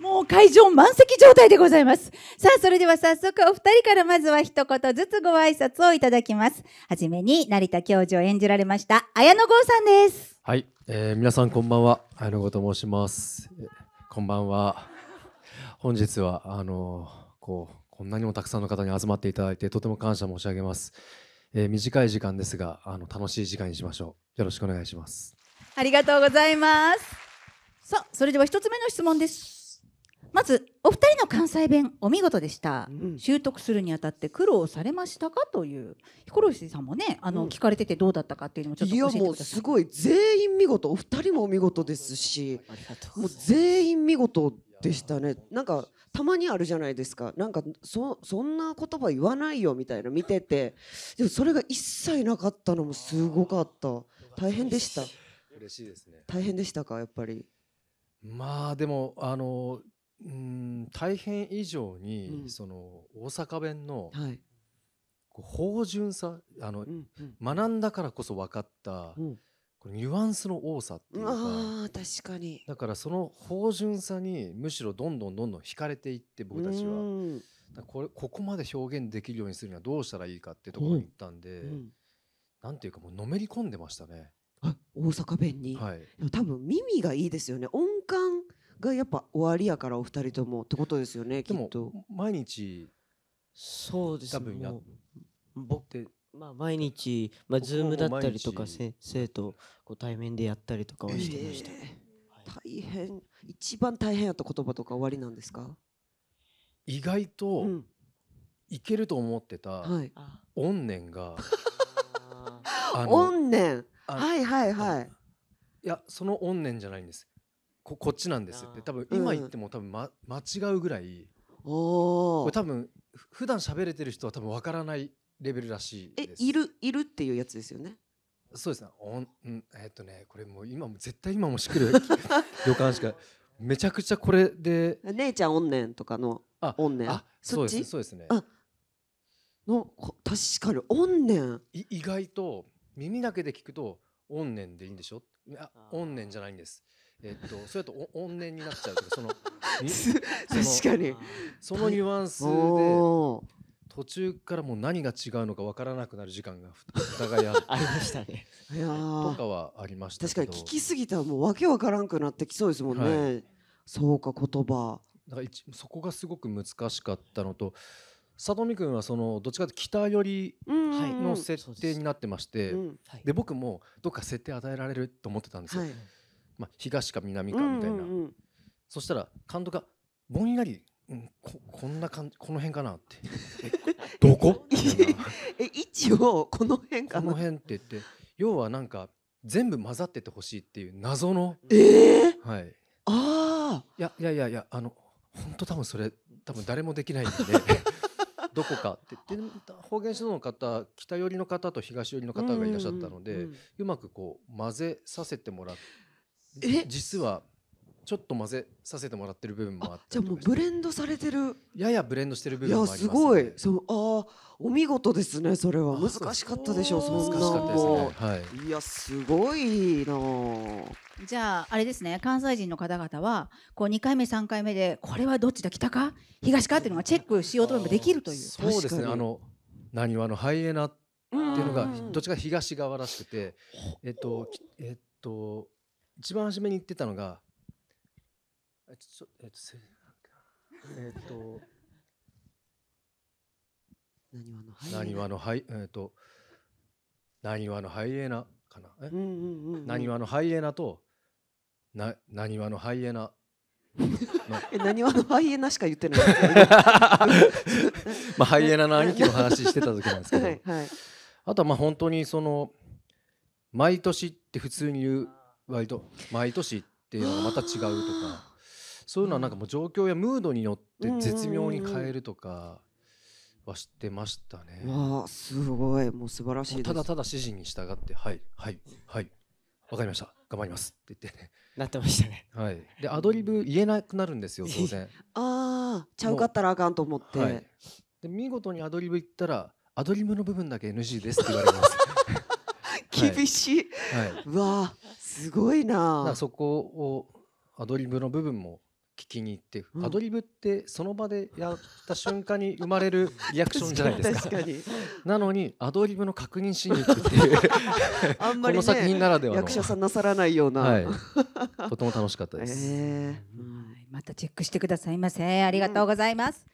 もう会場満席状態でございます。さあ、それでは早速お二人からまずは一言ずつご挨拶をいただきます。はじめに成田教授を演じられました綾野剛さんです。はい、えー、皆さんこんばんは。綾野剛と申します。えこんばんは。本日はあのー、こうこんなにもたくさんの方に集まっていただいてとても感謝申し上げます。えー、短い時間ですがあの楽しい時間にしましょう。よろしくお願いします。ありがとうございます。さあ、それでは一つ目の質問です。まずお二人の関西弁お見事でした、うん、習得するにあたって苦労されましたかというヒコさんもねあの、聞かれててどうだったかっていうのもちょっといやもうすごい全員見事お二人もお見事ですしもう全員見事でしたねなんかたまにあるじゃないですかなんかそそんな言葉言わないよみたいな見ててでもそれが一切なかったのもすごかった大変でした嬉しいですね大変でしたかやっぱりまあでもあのうん大変以上に、うん、その大阪弁の、はい、芳醇さあの、うんうん、学んだからこそ分かった、うん、これニュアンスの多さっていうかあ確かにだからその芳醇さにむしろどんどんどんどん惹かれていって僕たちはこれここまで表現できるようにするにはどうしたらいいかってところに行ったんで、うんうん、なんていうかもうのめり込んでましたね。大阪弁に、はい、多分耳がいいですよね音感がやっぱ終わりやからお二人ともってことですよねきっと毎日そうです多分ってまあ毎日、まあ、ズームだったりとか生徒こう対面でやったりとかはしてました、えー、大変一番大変やった言葉とか終わりなんですか意外と、いけると思ってた、はい、怨念が怨念はいはいはいいやその怨念じゃないんですここっちなんですって多分今言っても多分、ま、間違うぐらいおこれ多分普段喋れてる人は多分わからないレベルらしいえですいるいるっていうやつですよねそうですねおんうんえっとねこれもう今も絶対今もしくる 予感しかめちゃくちゃこれで姉ちゃんおんねんとかのあおんねんあそうですねそうですねのこ確かにおんねんい意外と耳だけで聞くと「おんねんでいいんでしょあ」おんねんじゃないんです」えっと、それだと怨念になっちゃうとかその 確かにそのニュアンスで途中からもう何が違うのか分からなくなる時間がお互いあ ありましたね。とかはありました確かに聞きすぎたらもう訳分からんくなってきそうですもんね。はい、そうか言葉だからそこがすごく難しかったのと里見君はそのどっちかというと北寄りの設定になってまして、で僕もどっか設定与えられると思ってたんですよ。はいまあ、東か南かみたいな、うんうんうん、そしたら監督がぼんやり、うん、ここんな感じこの辺かなって どこえ位置をこの辺かなこの辺って言って要はなんか全部混ざっててほしいっていう謎のええー、はい、ああいやいやいやいやあの本当多分それ多分誰もできないんで どこかって言って方言指導の方北寄りの方と東寄りの方がいらっしゃったので、うんうんうん、うまくこう混ぜさせてもらって。え実はちょっと混ぜさせてもらってる部分もあってじゃあもうブレンドされてるややブレンドしてる部分もあります、いやすごいそのあお見事ですねそれは難しかったでしょうそんな難しかったですね、はい、いやすごいなじゃああれですね関西人の方々はこう2回目3回目でこれはどっちだ北か東かっていうのがチェックしようともできるというそうですねあの何はのハイエナっていうのがどっちか東側らしくてえっとえっと一番初めに言ってたのがえっとえっとなにわのハイえっとなにわのハイエナかななにわのハイエナとなにわのハイエナ え、何はのハイエナしか言ってない。まあ、ハイエナの兄貴の話してた時なんですけど。はいはい、あとは、まあ、本当に、その。毎年って普通に言う割と毎年っていうのがまた違うとかそういうのはなんかもう状況やムードによって絶妙に変えるとかは知ってましたね。わあすごいもう素晴らしいただただ指示に従ってはいはいはいわかりました頑張りますって言ってね。なってましたね。はい。でアドリブ言えなくなるんですよ当然。ああちゃうかったらあかんと思って。はい、で見事にアドリブ言ったらアドリブの部分だけ NG ですって言われます。厳しい、はい、うわすごいなそこをアドリブの部分も聞きに行って、アドリブってその場でやった瞬間に生まれるリアクションじゃないですか なのにアドリブの確認しに行くっていう あんまり、ね、この作品ならでは役者さんなさらないような、はい、とても楽しかったです、えー、またチェックしてくださいませありがとうございます、